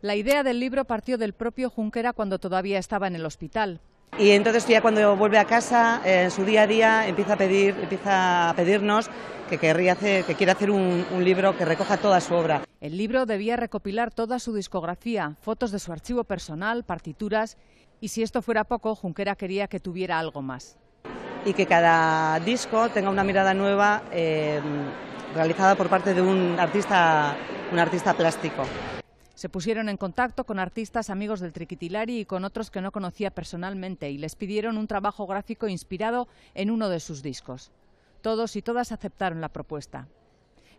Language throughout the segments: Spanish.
La idea del libro partió del propio Junquera cuando todavía estaba en el hospital. Y entonces ya cuando vuelve a casa, eh, en su día a día, empieza a pedir, empieza a pedirnos que, querría hacer, hacer un, libro que recoja toda su obra. El libro debía recopilar toda su discografía, fotos de su archivo personal, partituras, y si esto fuera poco, Junquera quería que tuviera algo más. Y que cada disco tenga una mirada nueva eh, realizada por parte de un artista, un artista plástico. Se pusieron en contacto con artistas amigos del Triquitilari y con otros que no conocía personalmente y les pidieron un trabajo gráfico inspirado en uno de sus discos. Todos y todas aceptaron la propuesta.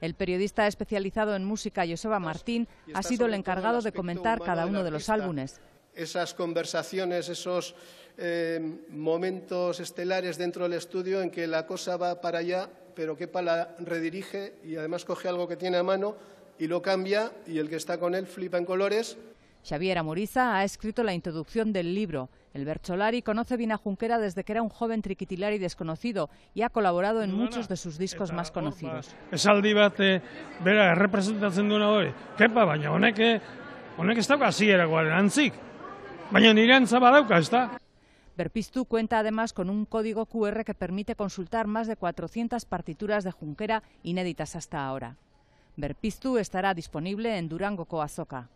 El periodista especializado en música, Joseba Martín, ha sido el encargado de comentar cada uno de los álbumes. Esas conversaciones, esos eh, momentos estelares dentro del estudio en que la cosa va para allá pero Kepa la redirige y además coge algo que tiene a mano y lo cambia y el que está con él flipa en colores. Xavier Amoriza ha escrito la introducción del libro. El Bercholari conoce bien a Junquera desde que era un joven triquitilari desconocido y ha colaborado en muchos de sus discos más conocidos. es al debate eh, representación representación de hori. Kepa, baina honek, eh, honek ez dauka así. antzik. Verpistú cuenta además con un código QR que permite consultar más de 400 partituras de Junquera inéditas hasta ahora. Verpistú estará disponible en Durango Coazoca.